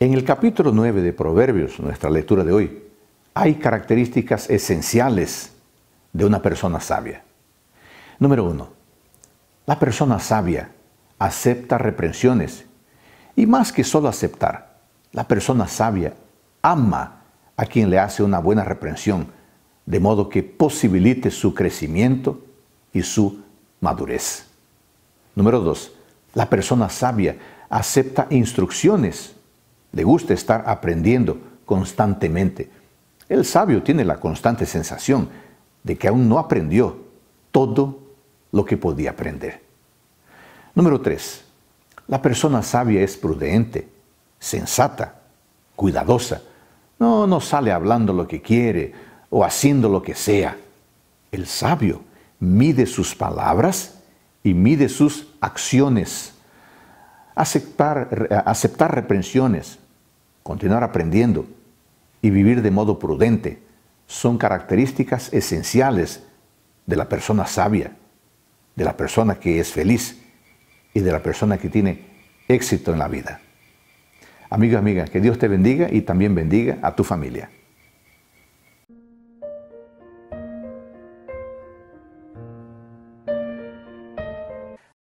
En el capítulo 9 de Proverbios, nuestra lectura de hoy, hay características esenciales de una persona sabia. Número 1. La persona sabia acepta reprensiones y más que solo aceptar, la persona sabia ama a quien le hace una buena reprensión, de modo que posibilite su crecimiento y su madurez. Número 2. La persona sabia acepta instrucciones le gusta estar aprendiendo constantemente. El sabio tiene la constante sensación de que aún no aprendió todo lo que podía aprender. Número 3. La persona sabia es prudente, sensata, cuidadosa. No, no sale hablando lo que quiere o haciendo lo que sea. El sabio mide sus palabras y mide sus acciones. Aceptar, aceptar reprensiones, continuar aprendiendo y vivir de modo prudente son características esenciales de la persona sabia, de la persona que es feliz y de la persona que tiene éxito en la vida. Amigo, amiga, que Dios te bendiga y también bendiga a tu familia.